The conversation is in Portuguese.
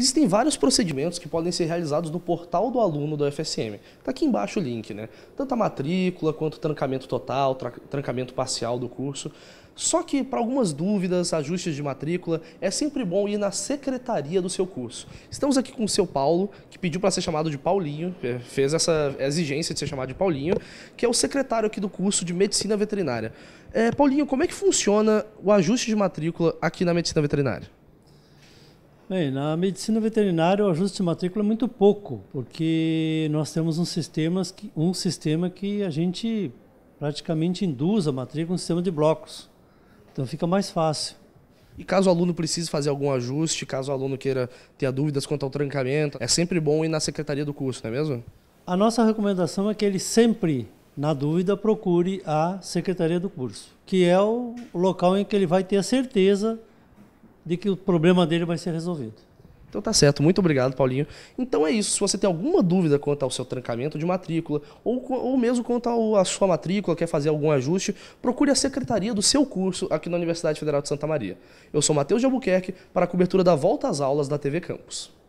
Existem vários procedimentos que podem ser realizados no portal do aluno da UFSM. Está aqui embaixo o link, né? Tanto a matrícula quanto o trancamento total, tra trancamento parcial do curso. Só que para algumas dúvidas, ajustes de matrícula, é sempre bom ir na secretaria do seu curso. Estamos aqui com o seu Paulo, que pediu para ser chamado de Paulinho, é, fez essa exigência de ser chamado de Paulinho, que é o secretário aqui do curso de Medicina Veterinária. É, Paulinho, como é que funciona o ajuste de matrícula aqui na Medicina Veterinária? Bem, na medicina veterinária o ajuste de matrícula é muito pouco, porque nós temos um sistema que, um sistema que a gente praticamente induz a matrícula um sistema de blocos. Então fica mais fácil. E caso o aluno precise fazer algum ajuste, caso o aluno queira ter dúvidas quanto ao trancamento, é sempre bom ir na secretaria do curso, não é mesmo? A nossa recomendação é que ele sempre, na dúvida, procure a secretaria do curso, que é o local em que ele vai ter a certeza de que o problema dele vai ser resolvido. Então tá certo, muito obrigado, Paulinho. Então é isso. Se você tem alguma dúvida quanto ao seu trancamento de matrícula, ou, ou mesmo quanto ao, à sua matrícula, quer fazer algum ajuste, procure a secretaria do seu curso aqui na Universidade Federal de Santa Maria. Eu sou Matheus de Albuquerque para a cobertura da Volta às Aulas da TV Campus.